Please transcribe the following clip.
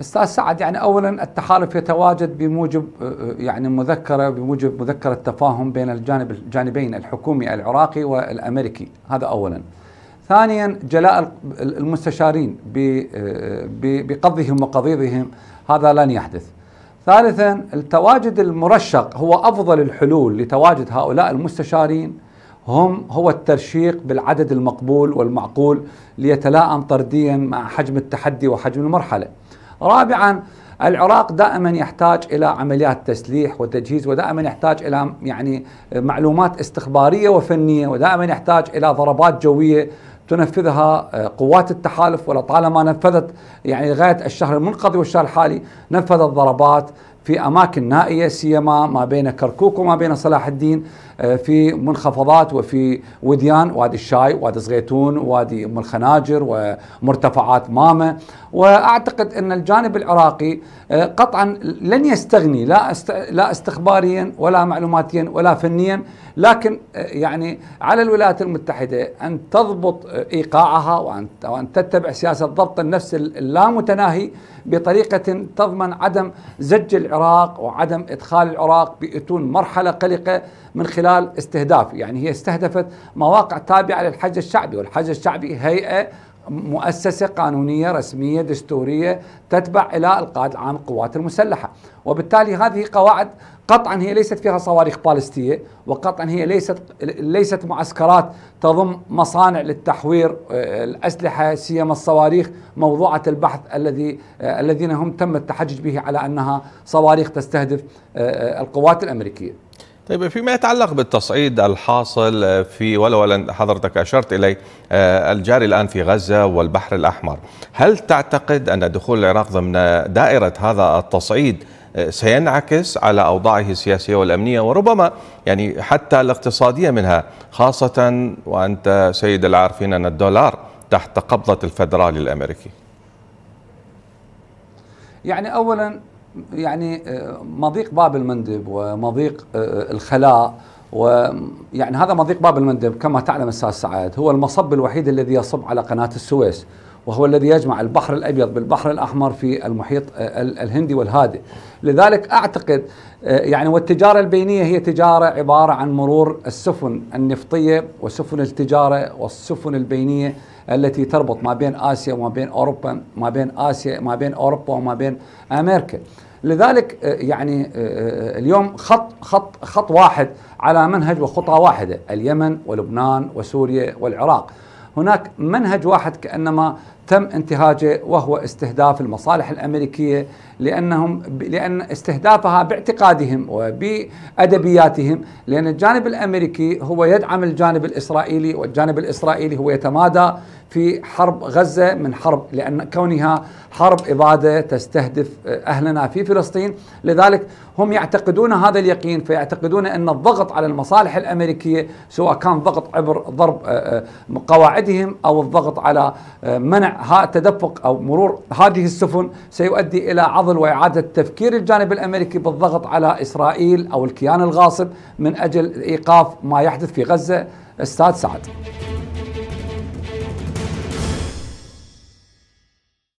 استاذ سعد يعني اولا التحالف يتواجد بموجب آه، آه، يعني مذكره بموجب مذكره تفاهم بين الجانب الجانبين الحكومي العراقي والامريكي هذا اولا. ثانيا جلاء المستشارين آه، بقضهم وقضيضهم هذا لن يحدث. ثالثا التواجد المرشق هو افضل الحلول لتواجد هؤلاء المستشارين هم هو الترشيق بالعدد المقبول والمعقول ليتلائم طرديا مع حجم التحدي وحجم المرحله. رابعا العراق دائما يحتاج الى عمليات تسليح وتجهيز ودائما يحتاج الى يعني معلومات استخباريه وفنيه ودائما يحتاج الى ضربات جويه تنفذها آه، قوات التحالف ولطالما نفذت يعني لغايه الشهر المنقضي والشهر الحالي نفذت ضربات في اماكن نائيه سيما ما بين كركوك وما بين صلاح الدين آه، في منخفضات وفي وديان وادي الشاي وادي صغيتون وادي ام الخناجر ومرتفعات ماما واعتقد ان الجانب العراقي آه، قطعا لن يستغني لا لا استخباريا ولا معلوماتيا ولا فنيا لكن آه، يعني على الولايات المتحده ان تضبط ايقاعها وان تتبع سياسه ضبط النفس اللامتناهي بطريقه تضمن عدم زج العراق وعدم ادخال العراق بأتون مرحله قلقه من خلال خلال استهداف يعني هي استهدفت مواقع تابعة للحج الشعبي والحج الشعبي هيئة مؤسسة قانونية رسمية دستورية تتبع إلى القائد العام القوات المسلحة وبالتالي هذه قواعد قطعا هي ليست فيها صواريخ بالستية وقطعا هي ليست ليست معسكرات تضم مصانع للتحوير آه، الأسلحة سيما الصواريخ موضوعة البحث الذي آه، الذين هم تم التحجج به على أنها صواريخ تستهدف آه، القوات الأمريكية طيب فيما يتعلق بالتصعيد الحاصل آه، في ولولا حضرتك اشرت اليه آه، الجاري الان في غزه والبحر الاحمر، هل تعتقد ان دخول العراق ضمن دائره هذا التصعيد آه، سينعكس على اوضاعه السياسيه والامنيه وربما يعني حتى الاقتصاديه منها خاصه وانت سيد العارفين ان الدولار تحت قبضه الفدرالي الامريكي. يعني اولا يعني آه، مضيق باب المندب ومضيق آه، الخلاء ويعني هذا مضيق باب المندب كما تعلم استاذ سعد هو المصب الوحيد الذي يصب على قناه السويس وهو الذي يجمع البحر الأبيض بالبحر الأحمر في المحيط آه، الهندي والهادئ لذلك أعتقد آه، يعني والتجارة البينية هي تجارة عبارة عن مرور السفن النفطية وسفن التجارة والسفن البينية التي تربط ما بين آسيا وما بين أوروبا ما بين آسيا ما بين أوروبا وما بين أمريكا لذلك آه، يعني اليوم خط خط خط واحد على منهج وخطى واحده اليمن ولبنان وسوريا والعراق هناك منهج واحد كانما تم انتهاجه وهو استهداف المصالح الامريكيه لانهم لان استهدافها باعتقادهم وبادبياتهم لان الجانب الامريكي هو يدعم الجانب الاسرائيلي والجانب الاسرائيلي هو يتمادى في حرب غزه من حرب لان كونها حرب اباده تستهدف اهلنا في فلسطين لذلك هم يعتقدون هذا اليقين فيعتقدون ان الضغط على المصالح الامريكيه سواء كان ضغط عبر ضرب آه، آه، قواعد بأيديهم أو الضغط على آه، منع تدفق أو مرور هذه السفن سيؤدي إلى عضل وإعادة تفكير الجانب الأمريكي بالضغط على إسرائيل أو الكيان الغاصب من أجل إيقاف ما يحدث في غزة استاذ سعد